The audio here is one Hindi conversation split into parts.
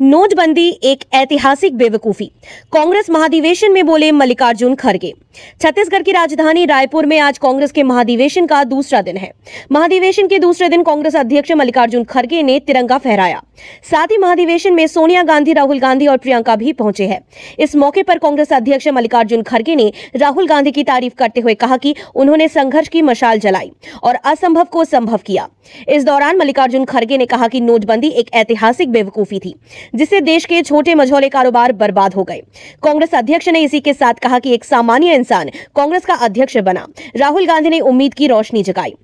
नोटबंदी एक ऐतिहासिक बेवकूफी कांग्रेस महाधिवेशन में बोले मल्लिकार्जुन खड़गे छत्तीसगढ़ की राजधानी रायपुर में आज कांग्रेस के महाधिवेशन का दूसरा दिन है महाधिवेशन के दूसरे दिन कांग्रेस अध्यक्ष मल्लिकार्जुन खड़गे ने तिरंगा फहराया साथ ही महाधिवेशन में सोनिया गांधी राहुल गांधी और प्रियंका भी पहुंचे हैं इस मौके पर कांग्रेस अध्यक्ष मल्लिकार्जुन खड़गे ने राहुल गांधी की तारीफ करते हुए कहा कि उन्होंने संघर्ष की मशाल जलाई और असंभव को संभव किया इस दौरान मल्लिकार्जुन खड़गे ने कहा कि नोटबंदी एक ऐतिहासिक बेवकूफी थी जिससे देश के छोटे मझोले कारोबार बर्बाद हो गए कांग्रेस अध्यक्ष ने इसी के साथ कहा कि एक सामान्य इंसान कांग्रेस का अध्यक्ष बना राहुल गांधी ने उम्मीद की रोशनी जगाई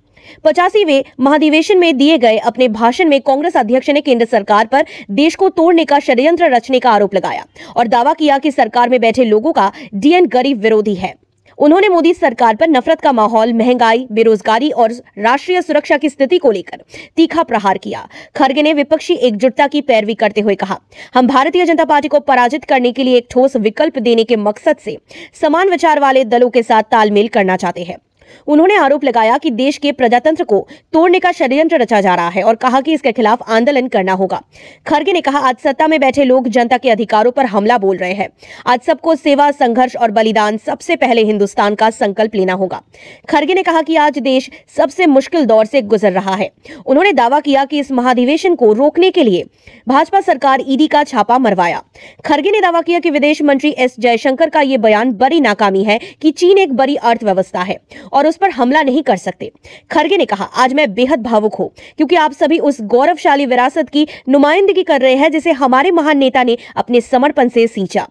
पचासीवे महाधिवेशन में दिए गए अपने भाषण में कांग्रेस अध्यक्ष ने केंद्र सरकार पर देश को तोड़ने का षड्यंत्र रचने का आरोप लगाया और दावा किया कि सरकार में बैठे लोगों का डीएन गरीब विरोधी है उन्होंने मोदी सरकार पर नफरत का माहौल महंगाई बेरोजगारी और राष्ट्रीय सुरक्षा की स्थिति को लेकर तीखा प्रहार किया खड़गे ने विपक्षी एकजुटता की पैरवी करते हुए कहा हम भारतीय जनता पार्टी को पराजित करने के लिए एक ठोस विकल्प देने के मकसद से समान विचार वाले दलों के साथ तालमेल करना चाहते हैं उन्होंने आरोप लगाया कि देश के प्रजातंत्र को तोड़ने का षड्यंत्र रचा जा रहा है और कहा कि इसके खिलाफ आंदोलन करना होगा खरगे ने कहा आज सत्ता में बैठे लोग जनता के अधिकारों पर हमला बोल रहे हैं आज सबको सेवा संघर्ष और बलिदान सबसे पहले हिंदुस्तान का संकल्प लेना होगा खरगे ने कहा कि आज देश सबसे मुश्किल दौर से गुजर रहा है उन्होंने दावा किया कि इस महाधिवेशन को रोकने के लिए भाजपा सरकार ईडी का छापा मरवाया खरगे ने दावा किया कि विदेश मंत्री एस जयशंकर का ये बयान बड़ी नाकामी है कि चीन एक बड़ी अर्थव्यवस्था है और उस पर हमला नहीं कर सकते खड़गे ने कहा आज मैं बेहद भावुक हूँ क्योंकि आप सभी उस गौरवशाली विरासत की नुमाइंदगी कर रहे हैं जिसे हमारे महान नेता ने अपने समर्पण से सींचा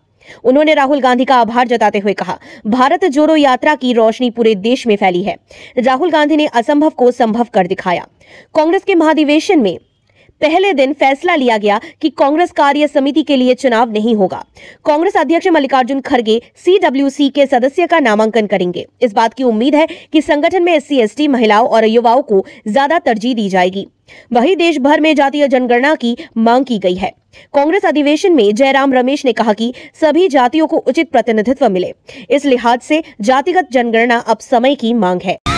उन्होंने राहुल गांधी का आभार जताते हुए कहा भारत जोड़ो यात्रा की रोशनी पूरे देश में फैली है राहुल गांधी ने असंभव को संभव कर दिखाया कांग्रेस के महाधिवेशन में पहले दिन फैसला लिया गया कि कांग्रेस कार्य समिति के लिए चुनाव नहीं होगा कांग्रेस अध्यक्ष मल्लिकार्जुन खड़गे सीडब्ल्यूसी के सदस्य का नामांकन करेंगे इस बात की उम्मीद है कि संगठन में एस सी महिलाओं और युवाओं को ज्यादा तरजीह दी जाएगी वही देश भर में जातीय जनगणना की मांग की गई है कांग्रेस अधिवेशन में जयराम रमेश ने कहा कि सभी जातियों को उचित प्रतिनिधित्व मिले इस लिहाज से जातिगत जनगणना अब समय की मांग है